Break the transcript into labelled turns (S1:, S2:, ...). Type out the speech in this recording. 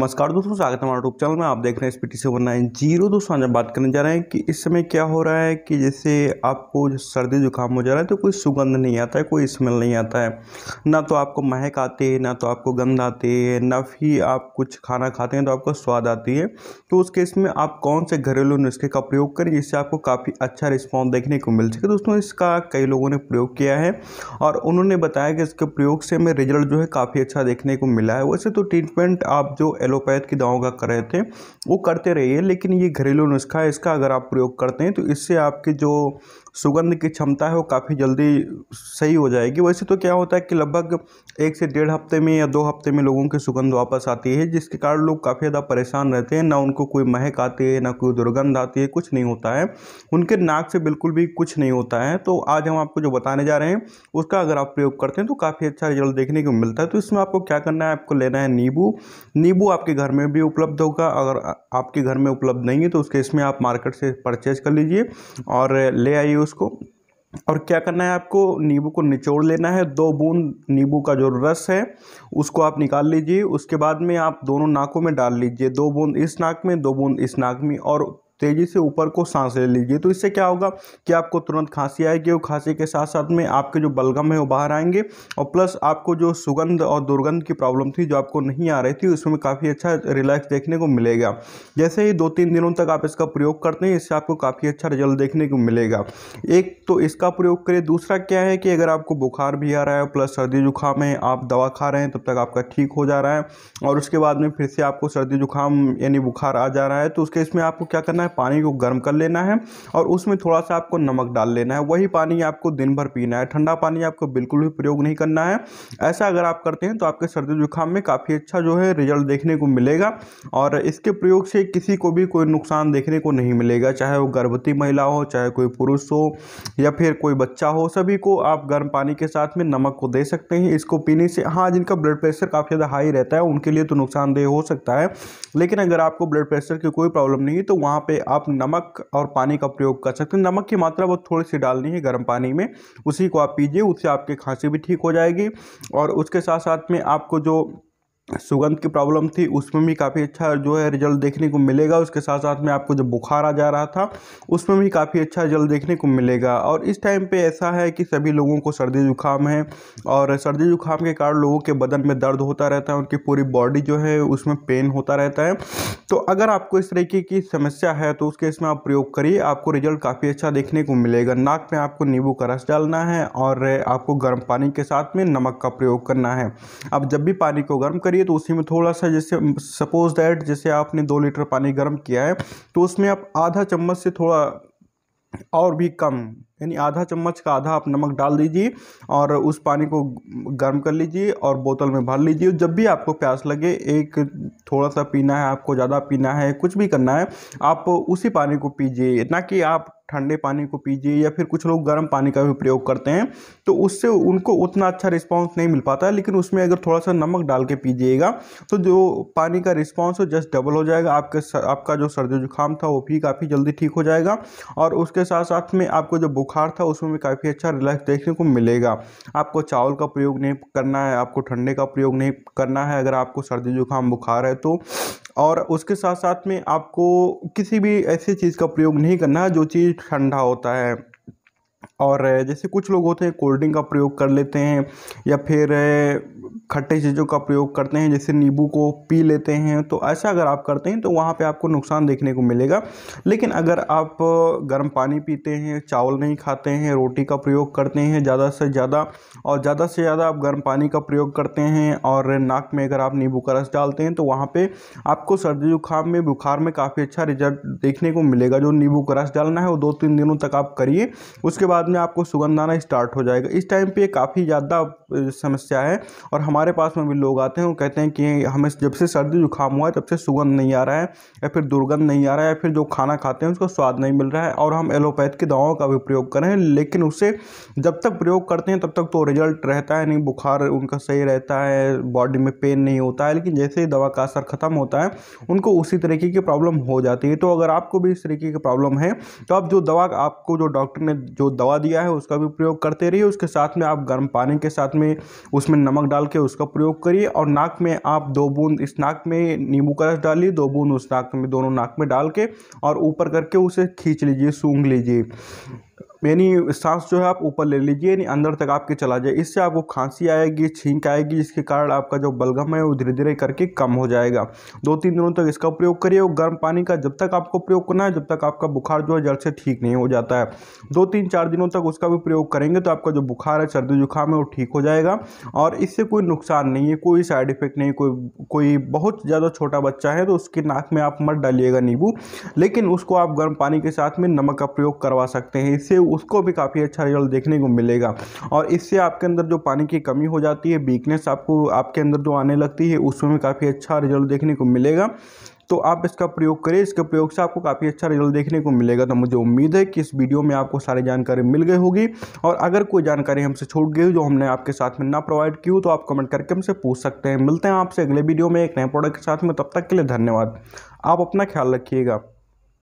S1: नमस्कार दोस्तों स्वागत है हमारे यूट्यूब चैनल में आप देख रहे हैं एस सेवन नाइन जीरो दोस्तों आज बात करने जा रहे हैं कि इस समय क्या हो रहा है कि जैसे आपको सर्दी जुकाम हो जा रहा है तो कोई सुगंध नहीं आता है कोई स्मेल नहीं आता है ना तो आपको महक आती है ना तो आपको गंध आती है ना ही आप कुछ खाना खाते हैं तो आपको स्वाद आती है तो उस केस में आप कौन से घरेलू नुस्खे का प्रयोग करें जिससे आपको काफ़ी अच्छा रिस्पॉन्स देखने को मिल सके दोस्तों इसका कई लोगों ने प्रयोग किया है और उन्होंने बताया कि इसके प्रयोग से हमें रिजल्ट जो है काफ़ी अच्छा देखने को मिला है वैसे तो ट्रीटमेंट आप जो एलोपैथ की दवाओं का कर रहे थे वो करते रहिए लेकिन ये घरेलू नुस्खा है इसका अगर आप प्रयोग करते हैं तो इससे आपके जो सुगंध की क्षमता है वो काफ़ी जल्दी सही हो जाएगी वैसे तो क्या होता है कि लगभग एक से डेढ़ हफ्ते में या दो हफ्ते में लोगों की सुगंध वापस आती है जिसके कारण लोग काफ़ी ज़्यादा परेशान रहते हैं ना उनको कोई महक आती है ना कोई दुर्गंध आती है कुछ नहीं होता है उनके नाक से बिल्कुल भी कुछ नहीं होता है तो आज हम आपको जो बताने जा रहे हैं उसका अगर आप प्रयोग करते हैं तो काफ़ी अच्छा रिजल्ट देखने को मिलता है तो इसमें आपको क्या करना है आपको लेना है नींबू नींबू आपके घर में भी उपलब्ध होगा अगर आपके घर में उपलब्ध नहीं है तो उसके इसमें आप मार्केट से परचेज कर लीजिए और ले आइए उसको और क्या करना है आपको नींबू को निचोड़ लेना है दो बूंद नींबू का जो रस है उसको आप निकाल लीजिए उसके बाद में आप दोनों नाकों में डाल लीजिए दो बूंद इस नाक में दो बूंद इस नाक में और तेज़ी से ऊपर को सांस ले लीजिए तो इससे क्या होगा कि आपको तुरंत खांसी आएगी और खांसी के साथ साथ में आपके जो बलगम है वो बाहर आएंगे और प्लस आपको जो सुगंध और दुर्गंध की प्रॉब्लम थी जो आपको नहीं आ रही थी उसमें काफ़ी अच्छा रिलैक्स देखने को मिलेगा जैसे ही दो तीन दिनों तक आप इसका प्रयोग करते हैं इससे आपको काफ़ी अच्छा रिजल्ट देखने को मिलेगा एक तो इसका प्रयोग करें दूसरा क्या है कि अगर आपको बुखार भी आ रहा है प्लस सर्दी जुकाम है आप दवा खा रहे हैं तब तक आपका ठीक हो जा रहा है और उसके बाद में फिर से आपको सर्दी जुकाम यानी बुखार आ जा रहा है तो उसके इसमें आपको क्या करना है है पानी को गर्म कर लेना है और उसमें थोड़ा सा आपको नमक डाल लेना है वही पानी आपको दिन भर पीना है ठंडा पानी आपको बिल्कुल भी प्रयोग नहीं करना है ऐसा अगर आप करते हैं तो आपके सर्दी जुकाम में काफ़ी अच्छा जो है रिजल्ट देखने को मिलेगा और इसके प्रयोग से किसी को भी कोई नुकसान देखने को नहीं मिलेगा चाहे वो गर्भवती महिला हो चाहे कोई पुरुष हो या फिर कोई बच्चा हो सभी को आप गर्म पानी के साथ में नमक को दे सकते हैं इसको पीने से हाँ जिनका ब्लड प्रेशर काफ़ी ज़्यादा हाई रहता है उनके लिए तो नुकसानदेह हो सकता है लेकिन अगर आपको ब्लड प्रेशर की कोई प्रॉब्लम नहीं है तो वहाँ पर आप नमक और पानी का प्रयोग कर सकते हैं नमक की मात्रा बहुत थोड़ी सी डालनी है गर्म पानी में उसी को आप पीजिए उससे आपकी खांसी भी ठीक हो जाएगी और उसके साथ साथ में आपको जो सुगंध की प्रॉब्लम थी उसमें भी काफ़ी अच्छा जो है रिजल्ट देखने को मिलेगा उसके साथ साथ में आपको जो बुखार आ जा रहा था उसमें भी काफ़ी अच्छा रिजल्ट देखने को मिलेगा और इस टाइम पे ऐसा है कि सभी लोगों को सर्दी जुकाम है और सर्दी जुकाम के कारण लोगों के बदन में दर्द होता रहता है उनकी पूरी बॉडी जो है उसमें पेन होता रहता है तो अगर आपको इस तरीके की समस्या है तो उसके इसमें आप प्रयोग करिए आपको रिजल्ट काफ़ी अच्छा देखने को मिलेगा नाक में आपको नींबू का रस डालना है और आपको गर्म पानी के साथ में नमक का प्रयोग करना है आप जब भी पानी को गर्म करिए करिए तो उसी में थोड़ा सा जैसे सपोज दैट जैसे आपने दो लीटर पानी गर्म किया है तो उसमें आप आधा चम्मच से थोड़ा और भी कम यानी आधा चम्मच का आधा आप नमक डाल दीजिए और उस पानी को गर्म कर लीजिए और बोतल में भर लीजिए जब भी आपको प्यास लगे एक थोड़ा सा पीना है आपको ज़्यादा पीना है कुछ भी करना है आप उसी पानी को पीजिए ना कि आप ठंडे पानी को पीजिए या फिर कुछ लोग गर्म पानी का भी प्रयोग करते हैं तो उससे उनको उतना अच्छा रिस्पांस नहीं मिल पाता है लेकिन उसमें अगर थोड़ा सा नमक डाल के पीजिएगा तो जो पानी का रिस्पांस हो जस्ट डबल हो जाएगा आपके आपका जो सर्दी जुकाम था वो भी काफ़ी जल्दी ठीक हो जाएगा और उसके साथ साथ में आपको जो बुखार था उसमें भी काफ़ी अच्छा रिलैक्स देखने को मिलेगा आपको चावल का प्रयोग नहीं करना है आपको ठंडे का प्रयोग नहीं करना है अगर आपको सर्दी जुकाम बुखार है तो और उसके साथ साथ में आपको किसी भी ऐसी चीज़ का प्रयोग नहीं करना है जो चीज़ ठंडा होता है और जैसे कुछ लोग होते हैं कोल्ड ड्रिंक का प्रयोग कर लेते हैं या फिर खट्टे चीज़ों का प्रयोग करते हैं जैसे नींबू को पी लेते हैं तो ऐसा अगर आप करते हैं तो वहाँ पे आपको नुकसान देखने को मिलेगा लेकिन अगर आप गर्म पानी पीते हैं चावल नहीं खाते हैं रोटी का प्रयोग करते हैं ज़्यादा से ज़्यादा और ज़्यादा से ज़्यादा आप गर्म पानी का प्रयोग करते हैं और नाक में अगर आप नींबू का रस डालते हैं तो वहाँ पर आपको सर्दी जुकाम में बुखार में काफ़ी अच्छा रिजल्ट देखने को मिलेगा जो नींबू का रस डालना है वो दो तीन दिनों तक आप करिए उसके बाद बाद में आपको सुगंध आना स्टार्ट हो जाएगा इस टाइम पे काफ़ी ज़्यादा समस्या है और हमारे पास में भी लोग आते हैं वो कहते हैं कि हमें जब से सर्दी जुकाम हुआ है तब से सुगंध नहीं आ रहा है या फिर दुर्गंध नहीं आ रहा है या फिर जो खाना खाते हैं उसका स्वाद नहीं मिल रहा है और हम एलोपैथ की दवाओं का भी प्रयोग करें लेकिन उससे जब तक प्रयोग करते हैं तब तक तो रिजल्ट रहता है नहीं बुखार उनका सही रहता है बॉडी में पेन नहीं होता है लेकिन जैसे ही दवा का असर ख़त्म होता है उनको उसी तरीके की प्रॉब्लम हो जाती है तो अगर आपको भी इस तरीके की प्रॉब्लम है तो आप जो दवा आपको जो डॉक्टर ने जो दवा दबा दिया है उसका भी प्रयोग करते रहिए उसके साथ में आप गर्म पानी के साथ में उसमें नमक डाल के उसका प्रयोग करिए और नाक में आप दो बूंद इस नाक में नींबू का रस डालिए दो बूंद उस नाक में दोनों नाक में डाल के और ऊपर करके उसे खींच लीजिए सूंघ लीजिए यानी सांस जो है आप ऊपर ले लीजिए यानी अंदर तक आपके चला जाए इससे आपको खांसी आएगी छींक आएगी जिसके कारण आपका जो बलगम है वो धीरे धीरे करके कम हो जाएगा दो तीन दिनों तक इसका प्रयोग करिए और गर्म पानी का जब तक आपको प्रयोग करना है जब तक आपका बुखार जो है जड़ से ठीक नहीं हो जाता है दो तीन चार दिनों तक उसका भी प्रयोग करेंगे तो आपका जो बुखार है सर्दी जुकाम है वो ठीक हो जाएगा और इससे कोई नुकसान नहीं है कोई साइड इफेक्ट नहीं कोई कोई बहुत ज़्यादा छोटा बच्चा है तो उसके नाक में आप मत डालिएगा नींबू लेकिन उसको आप गर्म पानी के साथ में नमक का प्रयोग करवा सकते हैं इससे उसको भी काफ़ी अच्छा रिजल्ट देखने को मिलेगा और इससे आपके अंदर जो पानी की कमी हो जाती है वीकनेस आपको आपके अंदर जो आने लगती है उसमें भी काफ़ी अच्छा रिजल्ट देखने को मिलेगा तो आप इसका प्रयोग करें इसके प्रयोग से आपको काफ़ी अच्छा रिजल्ट देखने को मिलेगा तो मुझे उम्मीद है कि इस वीडियो में आपको सारी जानकारी मिल गई होगी और अगर कोई जानकारी हमसे छूट गई जो हमने आपके साथ में ना प्रोवाइड की हो तो आप कमेंट करके हमसे पूछ सकते हैं मिलते हैं आपसे अगले वीडियो में एक नए प्रोडक्ट के साथ में तब तक के लिए धन्यवाद आप अपना ख्याल रखिएगा